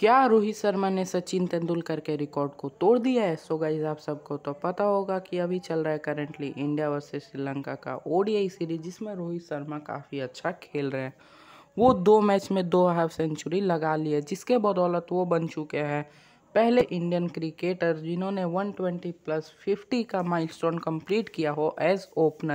क्या रोहित शर्मा ने सचिन तेंदुलकर के रिकॉर्ड को तोड़ दिया है सो गाइज आप सबको तो पता होगा कि अभी चल रहा है करेंटली इंडिया वर्सेस श्रीलंका का ओडीआई सीरीज जिसमें रोहित शर्मा काफ़ी अच्छा खेल रहे हैं वो दो मैच में दो हाफ सेंचुरी लगा लिए जिसके बदौलत वो बन चुके हैं पहले इंडियन क्रिकेटर जिन्होंने 120 प्लस 50 का माइलस्टोन कंप्लीट किया हो एज ओपनर